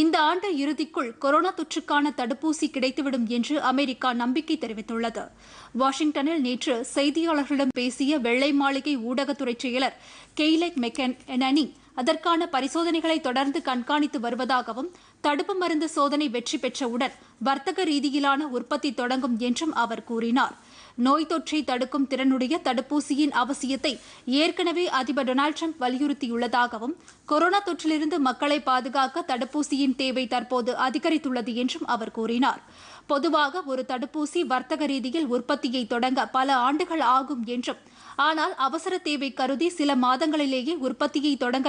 இந்த ஆண்டு இறுதிக்குள் கொரோனா தொற்றுக்கான தடுப்பூசி கிடைத்துவிடும் என்று அமெரிக்கா நம்பிக்கை தெரிவித்துள்ளது வாஷிங்டனில் நேற்று செய்தியாளர்களிடம் பேசிய வெள்ளை மாளிகை ஊடகத்துறை செயலர் கெய்லெக் எனனி அதற்கான பரிசோதனைகளை தொடர்ந்து கண்காணித்து வருவதாகவும் தடுப்பு மருந்து சோதனை வெற்றி பெற்றவுடன் வர்த்தக ரீதியிலான உற்பத்தி தொடங்கும் என்றும் அவர் கூறினார் நோய் தொற்றை தடுக்கும் திறனுடைய தடுப்பூசியின் அவசியத்தை ஏற்கனவே அதிபர் டொனால்டு ட்ரம்ப் வலியுறுத்தியுள்ளதாகவும் கொரோனா தொற்றிலிருந்து மக்களை பாதுகாக்க தடுப்பூசியின் தேவை தற்போது அதிகரித்துள்ளது என்றும் அவர் கூறினார் பொதுவாக ஒரு தடுப்பூசி வர்த்தக ரீதியில் உற்பத்தியை தொடங்க பல ஆண்டுகள் ஆகும் என்றும் ஆனால் அவசர தேவை கருதி சில மாதங்களிலேயே உற்பத்தியை தொடங்க